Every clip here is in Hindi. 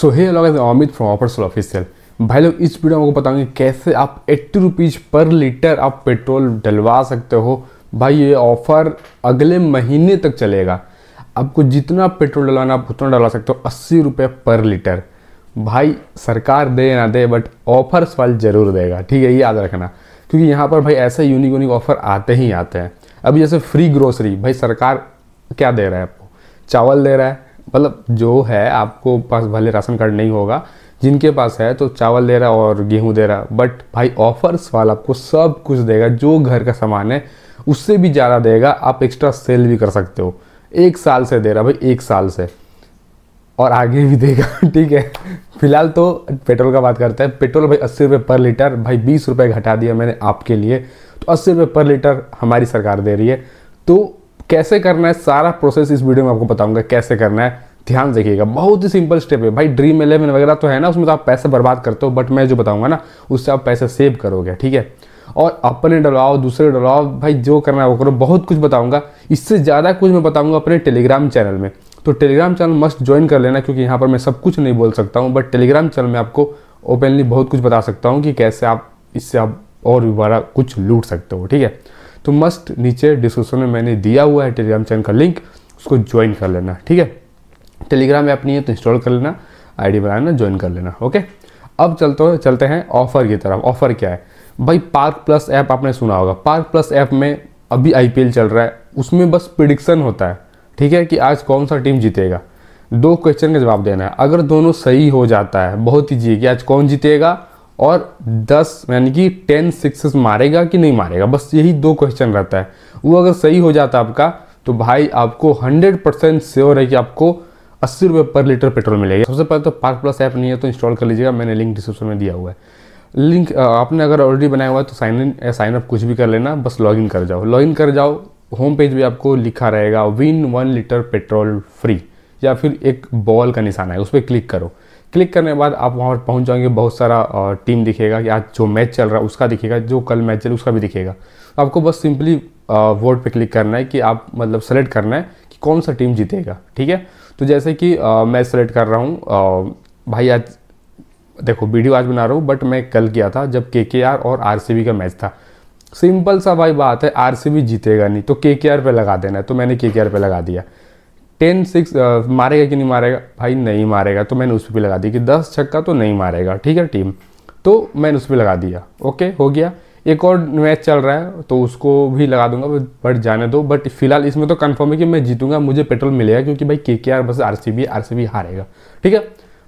सो हे अलॉग Amit from offer soul official भाई लोग इस वीडियो में आपको बताऊंगे कैसे आप एट्टी रुपीज़ पर लीटर आप पेट्रोल डलवा सकते हो भाई ये ऑफ़र अगले महीने तक चलेगा आपको जितना पेट्रोल डलाना आप उतना डलवा सकते हो अस्सी रुपये पर लीटर भाई सरकार दे ना दे बट ऑफर सवाल ज़रूर देगा ठीक है ये याद रखना क्योंकि यहाँ पर भाई ऐसे यूनिक यूनिक ऑफ़र आते ही आते हैं अभी जैसे फ्री ग्रोसरी भाई सरकार क्या दे रहा है आपको चावल दे रहा है मतलब जो है आपको पास भले राशन कार्ड नहीं होगा जिनके पास है तो चावल दे रहा और गेहूँ दे रहा बट भाई ऑफर्स वाला आपको सब कुछ देगा जो घर का सामान है उससे भी ज़्यादा देगा आप एक्स्ट्रा सेल भी कर सकते हो एक साल से दे रहा भाई एक साल से और आगे भी देगा ठीक है फिलहाल तो पेट्रोल का बात करते हैं पेट्रोल भाई अस्सी रुपये पर लीटर भाई बीस रुपये घटा दिया मैंने आपके लिए तो अस्सी रुपये पर लीटर हमारी सरकार दे रही है तो कैसे करना है सारा प्रोसेस इस वीडियो में आपको बताऊंगा कैसे करना है ध्यान देखिएगा बहुत ही सिंपल स्टेप है भाई ड्रीम इलेवन वगैरह तो है ना उसमें तो आप पैसे बर्बाद करते हो बट मैं जो बताऊंगा ना उससे आप पैसे सेव करोगे ठीक है और अपने डलवाओ दूसरे डलवाओ भाई जो करना है वो करो बहुत कुछ बताऊंगा इससे ज़्यादा कुछ मैं बताऊंगा अपने टेलीग्राम चैनल में तो टेलीग्राम चैनल मस्ट ज्वाइन कर लेना क्योंकि यहाँ पर मैं सब कुछ नहीं बोल सकता हूँ बट टेलीग्राम चैनल में आपको ओपनली बहुत कुछ बता सकता हूँ कि कैसे आप इससे आप और भी बड़ा कुछ लूट सकते हो ठीक है तो मस्ट नीचे डिस्क्रिप्शन में मैंने दिया हुआ है टेलीग्राम चैनल का लिंक उसको ज्वाइन कर लेना ठीक है टेलीग्राम ऐप नहीं है तो इंस्टॉल कर लेना आईडी डी बनाना ज्वाइन कर लेना ओके अब चलते हो चलते हैं ऑफर की तरफ ऑफर क्या है भाई पार्क प्लस ऐप आपने सुना होगा पार्क प्लस ऐप में अभी आई चल रहा है उसमें बस प्रिडिक्शन होता है ठीक है कि आज कौन सा टीम जीतेगा दो क्वेश्चन का जवाब देना है अगर दोनों सही हो जाता है बहुत ही जी कि आज कौन जीतेगा और 10 यानी कि 10 सिक्सेस मारेगा कि नहीं मारेगा बस यही दो क्वेश्चन रहता है वो अगर सही हो जाता आपका तो भाई आपको 100 परसेंट श्योर है कि आपको अस्सी रुपये पर लीटर पेट्रोल मिलेगा सबसे पहले तो पार्क प्लस ऐप नहीं है तो इंस्टॉल कर लीजिएगा मैंने लिंक डिस्क्रिप्शन में दिया हुआ है लिंक आपने अगर ऑलरेडी बनाया हुआ है तो साइन इन साइन अप कुछ भी कर लेना बस लॉगिन कर जाओ लॉगिन कर जाओ होम पेज भी आपको लिखा रहेगा win one litre petrol free या फिर एक बॉल का निशान है उस पर क्लिक करो क्लिक करने के बाद आप वहाँ पर पहुँच जाएंगे बहुत सारा टीम दिखेगा कि आज जो मैच चल रहा है उसका दिखेगा जो कल मैच चल उसका भी दिखेगा तो आपको बस सिंपली वोट पे क्लिक करना है कि आप मतलब सेलेक्ट करना है कि कौन सा टीम जीतेगा ठीक है तो जैसे कि आ, मैं सेलेक्ट कर रहा हूँ भाई आज देखो वीडियो आज बना रहा हूँ बट मैं कल किया था जब के और आर का मैच था सिंपल सा भाई बात है आर जीतेगा नहीं तो के पे लगा देना है तो मैंने के पे लगा दिया टेन सिक्स मारेगा कि नहीं मारेगा भाई नहीं मारेगा तो मैंने उस पर भी लगा दी कि दस छक्का तो नहीं मारेगा ठीक है टीम तो मैंने उस पर लगा दिया ओके हो गया एक और मैच चल रहा है तो उसको भी लगा दूंगा बट जाने दो बट फिलहाल इसमें तो कन्फर्म है कि मैं जीतूंगा मुझे पेट्रोल मिलेगा क्योंकि भाई के के आर बस R C B R C B हारेगा ठीक है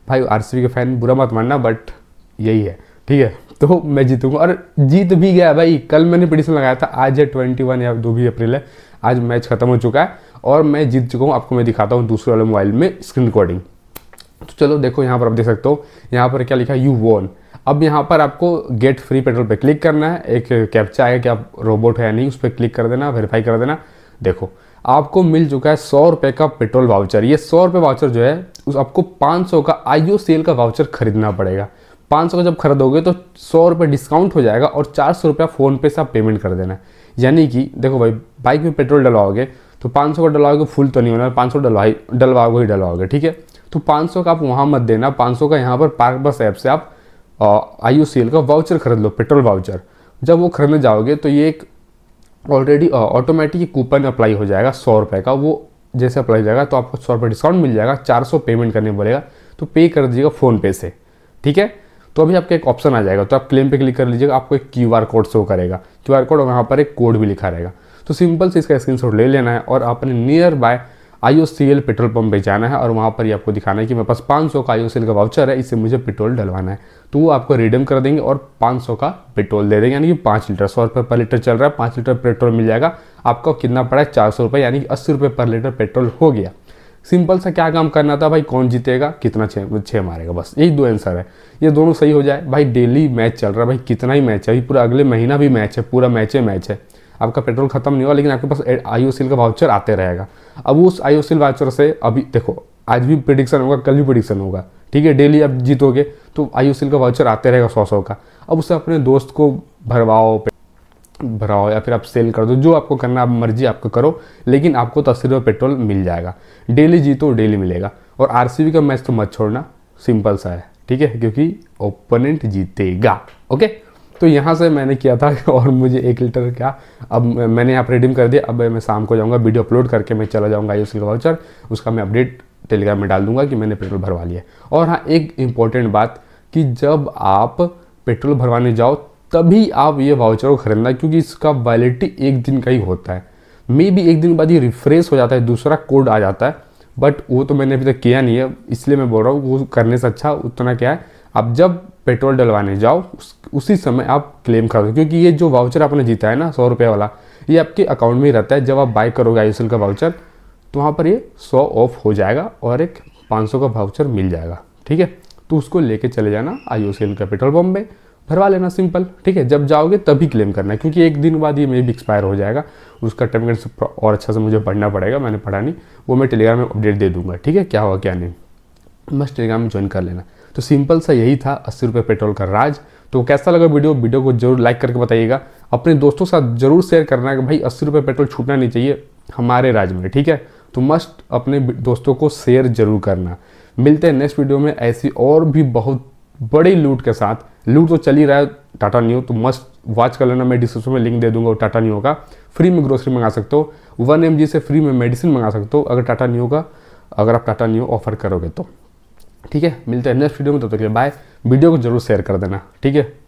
भाई आर सी बी का फैन बुरा मत मानना बट यही है ठीक है तो मैं जीतूंगा और जीत भी गया भाई कल मैंने पिटिशन लगाया था आज है ट्वेंटी वन या दो भी अप्रैल है आज मैच खत्म हो चुका है और मैं जीत चुका हूँ आपको मैं दिखाता हूँ दूसरे वाले मोबाइल में स्क्रीन रिकॉर्डिंग तो चलो देखो यहाँ पर आप देख सकते हो यहाँ पर क्या लिखा है यू वॉन अब यहाँ पर आपको गेट फ्री पेट्रोल पे क्लिक करना है एक कैप्चा आएगा कि आप रोबोट है या नहीं उस पर क्लिक कर देना वेरीफाई कर देना देखो आपको मिल चुका है सौ रुपये का पेट्रोल वाउचर ये सौ रुपये वाउचर जो है उस आपको पाँच सौ का आईओ सेल का वाउचर खरीदना पड़ेगा पाँच सौ का जब खरीदोगे तो सौ रुपये डिस्काउंट हो जाएगा और चार सौ रुपया फ़ोनपे से आप पेमेंट कर देना यानी कि देखो भाई बाइक में पेट्रोल डलवाओगे तो पाँच सौ का डलवाओगे फुल तो नहीं होना पाँच सौ डलवाई डलवाओगे ही डलवाओगे ठीक है तो पाँच सौ का आप वहाँ मत देना पाँच सौ का यहाँ पर पार्क बस ऐप से आप आई यू सी एल का वाउचर खरीद लो पेट्रोल वाउचर जब वो खरीदने जाओगे तो ये एक ऑलरेडी ऑटोमेटिक कूपन अप्लाई हो जाएगा सौ रुपये का वो जैसे अप्लाई हो जाएगा तो आपको सौ रुपये डिस्काउंट मिल जाएगा चार सौ पेमेंट करने पड़ेगा तो पे कर दीजिएगा फ़ोनपे से ठीक है तो अभी आपका एक ऑप्शन आ जाएगा तो आप क्लेम पे क्लिक कर लीजिएगा आपको एक क्यू आर कोड शो करेगा क्यू आर कोड और वहाँ पर एक कोड भी लिखा रहेगा तो सिंपल से इसका स्क्रीनशॉट ले लेना है और आपने नियर बाय आई पेट्रोल पंप पर जाना है और वहाँ पर ही आपको दिखाना है कि मेरे पास पाँच का आई का वाउचर है इससे मुझे पेट्रोल डलवाना है तो वो आपको रिडीम कर देंगे और सौ का पेट्रोल दे देंगे यानी कि पाँच लीटर सौ रुपये पर लीटर चल रहा है पाँच लीटर पेट्रोल मिल जाएगा आपको कितना पड़ा है चार सौ रुपये यानी कि अस्सी रुपये पर लीटर पेट्रोल हो गया सिंपल सा क्या काम करना था भाई कौन जीतेगा कितना छः छः मारेगा बस यही दो आंसर है ये दोनों सही हो जाए भाई डेली मैच चल रहा है भाई कितना ही मैच है अभी पूरा अगले महीना भी मैच है पूरा मैच है मैच है आपका पेट्रोल खत्म नहीं हुआ लेकिन आपके पास आई का वाउचर आते रहेगा अब उस आई वाउचर से अभी देखो आज भी प्रिडिक्शन होगा कल भी प्रिडिक्शन होगा ठीक है डेली आप जीतोगे तो आई का वाउचर आते रहेगा सौ सौ का अब उसे अपने दोस्त को भरवाओ भराओ या फिर आप सेल कर दो जो आपको करना आप मर्जी आपको करो लेकिन आपको तस्वीर तो में पेट्रोल मिल जाएगा डेली जीतो डेली मिलेगा और आर का मैच तो मत छोड़ना सिंपल सा है ठीक है क्योंकि ओपोनेंट जीतेगा ओके तो यहाँ से मैंने किया था और मुझे एक लीटर क्या अब मैंने यहाँ रिडीम कर दिया अब मैं शाम को जाऊँगा वीडियो अपलोड करके मैं चला जाऊँगा आई का वाउचर उसका मैं अपडेट टेलीग्राम में डाल दूंगा कि मैंने पेट्रोल भरवा लिया और हाँ एक इम्पॉर्टेंट बात कि जब आप पेट्रोल भरवाने जाओ तभी आप ये वाउचर को खरीदना क्योंकि इसका वैलिडिटी एक दिन का ही होता है मे भी एक दिन बाद ये रिफ्रेश हो जाता है दूसरा कोड आ जाता है बट वो तो मैंने अभी तक किया नहीं है इसलिए मैं बोल रहा हूँ वो करने से अच्छा उतना क्या है आप जब पेट्रोल डलवाने जाओ उस, उसी समय आप क्लेम कर दो क्योंकि ये जो वाउचर आपने जीता है ना सौ रुपये वाला ये आपके अकाउंट में ही रहता है जब आप बाय करोगे आई का वाउचर तो वहाँ पर ये सौ ऑफ हो जाएगा और एक पाँच का वाउचर मिल जाएगा ठीक है तो उसको लेके चले जाना आई ओ का पेट्रोल पम्प में भरवा लेना सिंपल ठीक है जब जाओगे तभी क्लेम करना है क्योंकि एक दिन बाद ये मे भी एक्सपायर हो जाएगा उसका टर्म एंड और अच्छा से मुझे पढ़ना पड़ेगा मैंने पढ़ा नहीं वो मैं टेलीग्राम में अपडेट दे दूंगा ठीक है क्या हुआ क्या नहीं बस टेलीग्राम में ज्वाइन कर लेना तो सिंपल सा यही था अस्सी रुपये पेट्रोल का राज तो कैसा लगा वीडियो वीडियो को जरूर लाइक करके बताइएगा अपने दोस्तों साथ जरूर शेयर करना कि भाई अस्सी रुपये पेट्रोल छूटना नहीं चाहिए हमारे राज्य में ठीक है तो मस्ट अपने दोस्तों को शेयर जरूर करना मिलते हैं नेक्स्ट वीडियो में ऐसी और भी बहुत बड़ी लूट के साथ लूट तो चल ही रहा है टाटा न्यू तो मस्ट वॉच कर लेना मैं डिस्क्रिप्शन में लिंक दे दूंगा टाटा न्यू का फ्री में ग्रोसरी मंगा सकते हो वन एम से फ्री में मेडिसिन मंगा सकते हो अगर टाटा न्यू का अगर आप टाटा न्यू ऑफर करोगे तो ठीक है मिलते हैं नेक्स्ट वीडियो में तब तो तक के बाय वीडियो को जरूर शेयर कर देना ठीक है